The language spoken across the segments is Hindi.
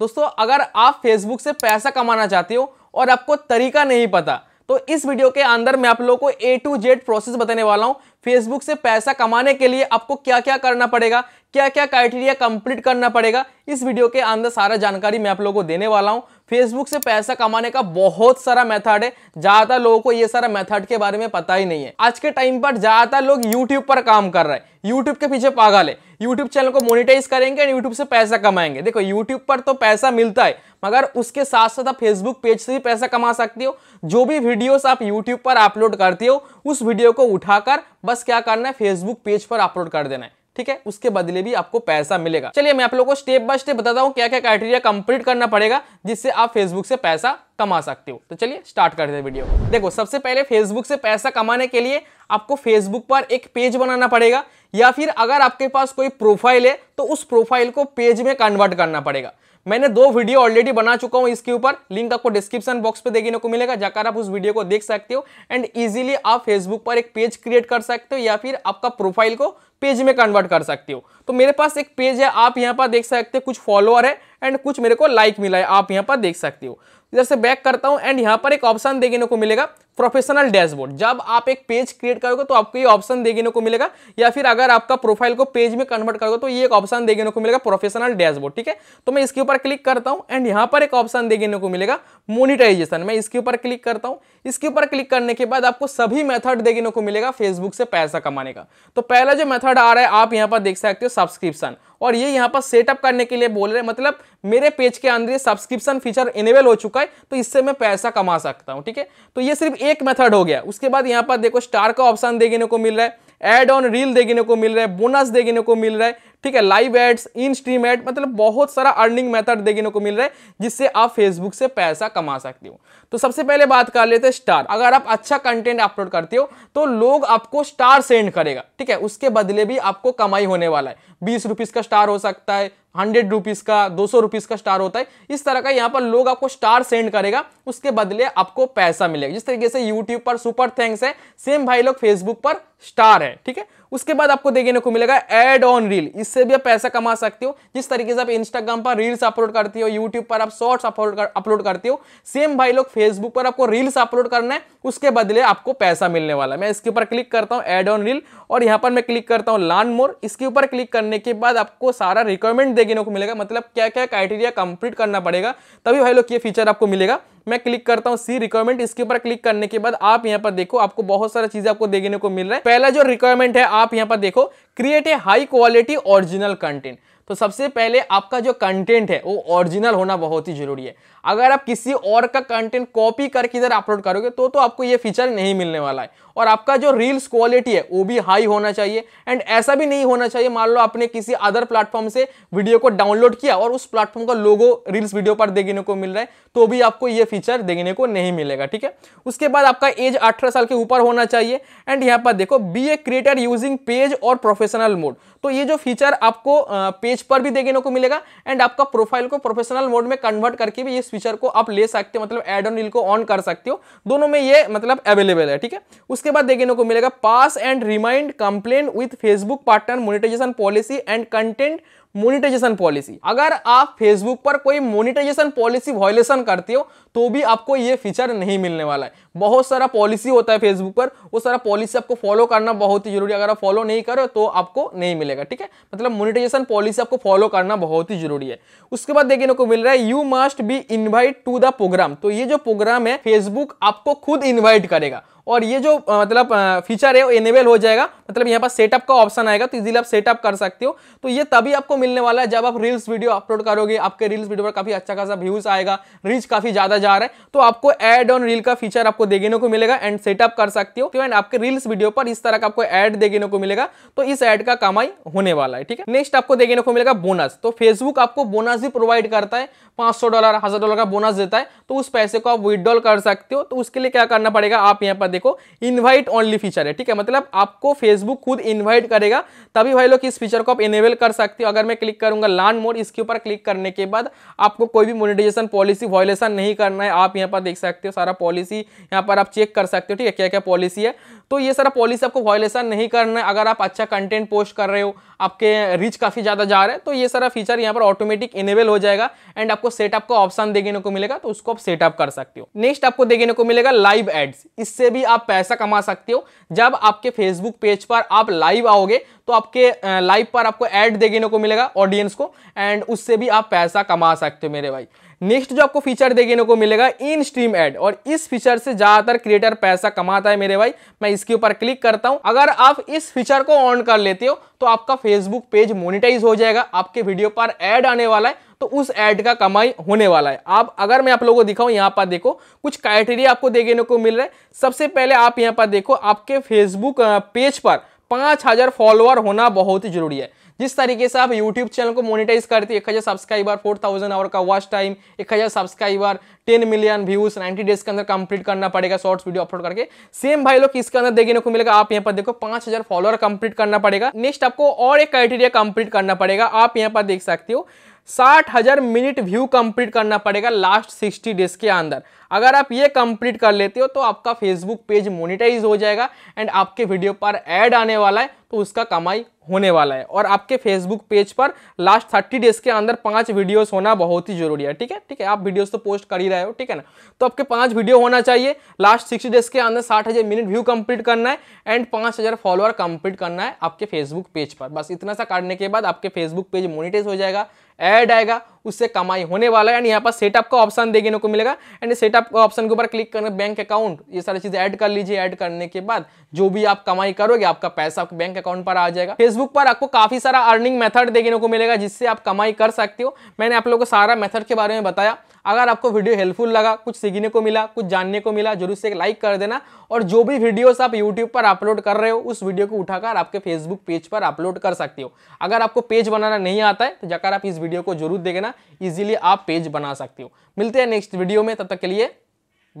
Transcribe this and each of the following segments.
दोस्तों अगर आप फेसबुक से पैसा कमाना चाहते हो और आपको तरीका नहीं पता तो इस वीडियो के अंदर मैं आप लोगों को ए टू जेड प्रोसेस बताने वाला हूं फेसबुक से पैसा कमाने के लिए आपको क्या क्या करना पड़ेगा क्या क्या क्राइटेरिया कंप्लीट करना पड़ेगा इस वीडियो के अंदर सारा जानकारी मैं आप लोगों को देने वाला हूं फेसबुक से पैसा कमाने का बहुत सारा मेथड है ज्यादातर लोगों को ये सारा मेथड के बारे में पता ही नहीं है आज के टाइम पर ज्यादातर लोग यूट्यूब पर काम कर रहे हैं यूट्यूब के पीछे पागल है यूट्यूब चैनल को मोनिटाइज करेंगे एंड यूट्यूब से पैसा कमाएंगे देखो यूट्यूब पर तो पैसा मिलता है मगर उसके साथ साथ आप फेसबुक पेज से भी पैसा कमा सकते हो जो भी वीडियोस आप यूट्यूब पर अपलोड करते हो उस वीडियो को उठाकर बस क्या करना है फेसबुक पेज पर अपलोड कर देना है ठीक है उसके बदले भी आपको पैसा मिलेगा चलिए मैं आप लोगों को स्टेप बाय स्टेप बताता हूँ क्या क्या क्राइटेरिया कंप्लीट करना पड़ेगा जिससे आप फेसबुक से पैसा कमा सकते हो तो चलिए स्टार्ट करते हैं वीडियो देखो सबसे पहले फेसबुक से पैसा कमाने के लिए आपको फेसबुक पर एक पेज बनाना पड़ेगा या फिर अगर आपके पास कोई प्रोफाइल है तो उस प्रोफाइल को पेज में कन्वर्ट करना पड़ेगा मैंने दो वीडियो ऑलरेडी बना चुका हूँ इसके ऊपर लिंक आपको डिस्क्रिप्शन बॉक्स पे देखने को मिलेगा जाकर आप उस वीडियो को देख सकते हो एंड इजीली आप फेसबुक पर एक पेज क्रिएट कर सकते हो या फिर आपका प्रोफाइल को पेज में कन्वर्ट कर सकते हो तो मेरे पास एक पेज है आप यहाँ पर देख सकते हो कुछ फॉलोअर है एंड कुछ मेरे को लाइक मिला है आप यहाँ पर देख सकते हो इधर से बैक करता हूँ एंड यहाँ पर एक ऑप्शन देखने को मिलेगा प्रोफेशनल डैशबोर्ड जब आप एक पेज क्रिएट करोगे तो आपको ये ऑप्शन देखने को मिलेगा या फिर अगर आपका प्रोफाइल को पेज में कन्वर्ट करोगे तो ये एक ऑप्शन देखने को मिलेगा प्रोफेशनल डैशबोर्ड ठीक है तो मैं इसके ऊपर क्लिक करता हूँ एंड यहाँ पर एक ऑप्शन देखने को मिलेगा मोनिटाइजेशन मैं इसके ऊपर क्लिक करता हूँ इसके ऊपर क्लिक करने के बाद आपको सभी मेथड देखने को मिलेगा फेसबुक से पैसा कमाने का तो पहला जो मेथड आ रहा है आप यहाँ पर देख सकते हो सब्सक्रिप्शन और ये यहाँ पर सेटअप करने के लिए बोल रहे हैं मतलब मेरे पेज के अंदर ये सब्सक्रिप्शन फीचर इनेबल हो चुका है तो इससे मैं पैसा कमा सकता हूँ ठीक है तो ये सिर्फ एक मेथड हो गया उसके बाद यहाँ पर देखो स्टार का ऑप्शन देखने को मिल रहा है एड ऑन रील देखने को मिल रहा है बोनस देखने को मिल रहा है ठीक है live ads in stream ad मतलब बहुत सारा अर्निंग मेथड देखने को मिल रहा है जिससे आप फेसबुक से पैसा कमा सकते हो तो सबसे पहले बात कर लेते हैं स्टार अगर आप अच्छा कंटेंट अपलोड करते हो तो लोग आपको स्टार सेंड करेगा ठीक है उसके बदले भी आपको कमाई होने वाला है बीस रुपीज का स्टार हो सकता है हंड्रेड रुपीज़ का दो सौ रुपीज़ का स्टार होता है इस तरह का यहाँ पर लोग आपको स्टार सेंड करेगा उसके बदले आपको पैसा मिलेगा जिस तरीके से यूट्यूब पर सुपर थैंक्स है सेम भाई लोग फेसबुक पर स्टार है ठीक है उसके बाद आपको देखने को मिलेगा एड ऑन रील इससे भी आप पैसा कमा सकते हो जिस तरीके से आप इंस्टाग्राम पर रील्स अपलोड करती हो यूट्यूब पर आप शॉर्ट्स अपलोड कर, अपलोड करते हो सेम भाई लोग फेसबुक पर आपको रील्स अपलोड करना है उसके बदले आपको पैसा मिलने वाला है मैं इसके ऊपर क्लिक करता हूँ एड ऑन रील और यहाँ पर मैं क्लिक करता हूँ लान मोर इसके ऊपर क्लिक करने के बाद आपको सारा रिक्वायरमेंट देखने को मिलेगा मतलब क्या क्या क्राइटेरिया कंप्लीट करना पड़ेगा तभी भाई लोग ये फीचर आपको मिलेगा मैं क्लिक करता हूँ सी रिक्वायरमेंट इसके ऊपर क्लिक करने के बाद आप यहाँ पर देखो आपको बहुत सारा चीजें आपको देखने को मिल रहा है पहला जो रिक्वायरमेंट है आप यहाँ पर देखो create a high quality original content तो सबसे पहले आपका जो कंटेंट है वो ओरिजिनल होना बहुत ही जरूरी है अगर आप किसी और का कंटेंट कॉपी करके इधर अपलोड करोगे तो तो आपको ये फीचर नहीं मिलने वाला है और आपका जो रील्स क्वालिटी है वो भी हाई होना चाहिए एंड ऐसा भी नहीं होना चाहिए मान लो आपने किसी अदर प्लेटफॉर्म से वीडियो को डाउनलोड किया और उस प्लेटफॉर्म का लोगो रील्स वीडियो पर देखने को मिल रहा है तो भी आपको ये फीचर देखने को नहीं मिलेगा ठीक है उसके बाद आपका एज अठारह साल के ऊपर होना चाहिए एंड यहाँ पर देखो be a creator using page और प्रोफेशनल मोड तो ये जो फीचर आपको पेज पर भी देखने को मिलेगा एंड आपका प्रोफाइल को प्रोफेशनल मोड में कन्वर्ट करके भी ये फीचर को आप ले सकते हो मतलब एड ऑन रील को ऑन कर सकते हो दोनों में ये मतलब अवेलेबल है ठीक है उसके बाद देखने को मिलेगा pass and remind complain with Facebook partner monetization policy and content monetization policy अगर आप फेसबुक पर कोई मोनिटाइजेशन पॉलिसी वॉयलेशन करते हो तो भी आपको ये फीचर नहीं मिलने वाला है बहुत सारा पॉलिसी होता है फेसबुक पर वो सारा पॉलिसी आपको फॉलो करना बहुत ही जरूरी है अगर आप फॉलो नहीं करो तो आपको नहीं मिलेगा ठीक है मतलब मोनिटाइजेशन पॉलिसी आपको फॉलो करना बहुत ही जरूरी है उसके बाद देखने को मिल रहा है you must be invite to the program तो ये जो प्रोग्राम है फेसबुक आपको खुद इन्वाइट करेगा और ये जो मतलब फीचर है वो इनेबल हो जाएगा मतलब यहाँ पर सेटअप का ऑप्शन आएगा तो इजीली आप सेटअप कर सकते हो तो ये तभी आपको मिलने वाला है जब आप रील्स वीडियो अपलोड करोगे आपके रील्स वीडियो पर काफ़ी अच्छा खासा व्यूज़ आएगा रीच काफ़ी ज़्यादा जा रहा है तो आपको एड ऑन रील का फीचर आपको देखने को मिलेगा एंड सेटअप कर सकते हो एंड आपके रील्स वीडियो पर इस तरह का आपको एड देखने को मिलेगा तो इस एड का कमाई होने वाला है ठीक है नेक्स्ट आपको देखने को मिलेगा बोनस तो फेसबुक आपको बोनस भी प्रोवाइड करता है पाँच डॉलर हज़ार डॉलर का बोनस देता है तो उस पैसे को आप विदड्रॉल कर सकते हो तो उसके लिए क्या करना पड़ेगा आप यहाँ पर देखो इन्वाइट ओनली फीचर है ठीक है मतलब आपको फेसबुक खुद इन्वाइट करेगा तभी भाई लोग इस फीचर को आप इनेबल कर सकते हो अगर मैं क्लिक करूंगा लान मोड इसके ऊपर क्लिक करने के बाद आपको कोई भी मोनिटाइजेशन पॉलिसी वॉयलेशन नहीं करना है आप यहाँ पर देख सकते हो सारा पॉलिसी यहाँ पर आप चेक कर सकते हो ठीक है क्या क्या पॉलिसी है तो ये सारा पॉलिसी आपको वॉयलेशन नहीं करना है अगर आप अच्छा कंटेंट पोस्ट कर रहे हो आपके रीच काफ़ी ज़्यादा जा रहे हैं तो ये सारा फीचर यहाँ पर ऑटोमेटिक इनेबल हो जाएगा एंड आपको सेटअप का ऑप्शन देखने को मिलेगा तो उसको आप सेटअप कर सकते हो नेक्स्ट आपको देखने को मिलेगा लाइव एड्स इससे भी आप पैसा कमा सकते हो जब आपके फेसबुक पेज पर आप लाइव आओगे तो आपके लाइव पर आपको ऐड देखने को मिलेगा ऑडियंस को एंड उससे भी आप पैसा कमा सकते हो मेरे भाई नेक्स्ट जो आपको फीचर देखने को मिलेगा इन स्ट्रीम एड और इस फीचर से ज़्यादातर क्रिएटर पैसा कमाता है मेरे भाई मैं इसके ऊपर क्लिक करता हूं अगर आप इस फीचर को ऑन कर लेते हो तो आपका फेसबुक पेज मोनिटाइज हो जाएगा आपके वीडियो पर ऐड आने वाला है तो उस एड का कमाई होने वाला है आप अगर मैं आप लोगों को दिखाऊं यहाँ पर देखो कुछ क्राइटेरिया आपको देखने को मिल रहा है सबसे पहले आप यहाँ पर देखो आपके फेसबुक पेज पर पाँच हज़ार फॉलोअर होना बहुत ही जरूरी है जिस तरीके से आप YouTube चैनल को मोनिटाइज करते हैं एक हज़ार सब्सक्राइबर फोर थाउजेंड आवर का वॉच टाइम एक हज़ार subscriber ten million views 90 days के अंदर कंप्लीट करना पड़ेगा शॉर्ट्स वीडियो अपलोड करके सेम भाई लोग इसके अंदर देखने को मिलेगा आप यहाँ पर देखो पाँच हज़ार फॉलोअर कंप्लीट करना पड़ेगा नेक्स्ट आपको और एक क्राइटेरिया कंप्लीट करना पड़ेगा आप यहाँ पर देख सकते हो साठ हजार मिनट व्यू कंप्लीट करना पड़ेगा लास्ट सिक्सटी डेज के अंदर अगर आप ये कंप्लीट कर लेते हो तो आपका फेसबुक पेज मोनिटाइज हो जाएगा एंड आपके वीडियो पर ऐड आने वाला है तो उसका कमाई होने वाला है और आपके फेसबुक पेज पर लास्ट थर्टी डेज के अंदर पांच वीडियोस होना बहुत ही जरूरी है ठीक है ठीक है आप वीडियोस तो पोस्ट कर ही रहे हो ठीक है ना तो आपके पांच वीडियो होना चाहिए लास्ट सिक्सटी डेज के अंदर साठ हज़ार मिनट व्यू कंप्लीट करना है एंड पाँच हज़ार फॉलोअर कंप्लीट करना है आपके फेसबुक पेज पर बस इतना सा करने के बाद आपके फेसबुक पेज मोनिटाइज हो जाएगा एड आएगा उससे कमाई होने वाला है एंड यहाँ पर सेटअप का ऑप्शन देखने को मिलेगा एंड सेटअप का ऑप्शन के ऊपर क्लिक करने बैंक अकाउंट ये सारी चीज़ें ऐड कर लीजिए ऐड करने के बाद जो भी आप कमाई करोगे आपका पैसा आपके बैंक अकाउंट पर आ जाएगा फेसबुक पर आपको काफ़ी सारा अर्निंग मेथड देखने को मिलेगा जिससे आप कमाई कर सकते हो मैंने आप लोगों को सारा मेथड के बारे में बताया अगर आपको वीडियो हेल्पफुल लगा कुछ सीखने को मिला कुछ जानने को मिला जरूर से लाइक कर देना और जो भी वीडियोस आप यूट्यूब पर अपलोड कर रहे हो उस वीडियो को उठाकर आपके फेसबुक पेज पर अपलोड कर सकते हो अगर आपको पेज बनाना नहीं आता है तो जाकर आप इस वीडियो को जरूर देखना ईजिली आप पेज बना सकते हो मिलते हैं नेक्स्ट वीडियो में तब तक के लिए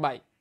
बाय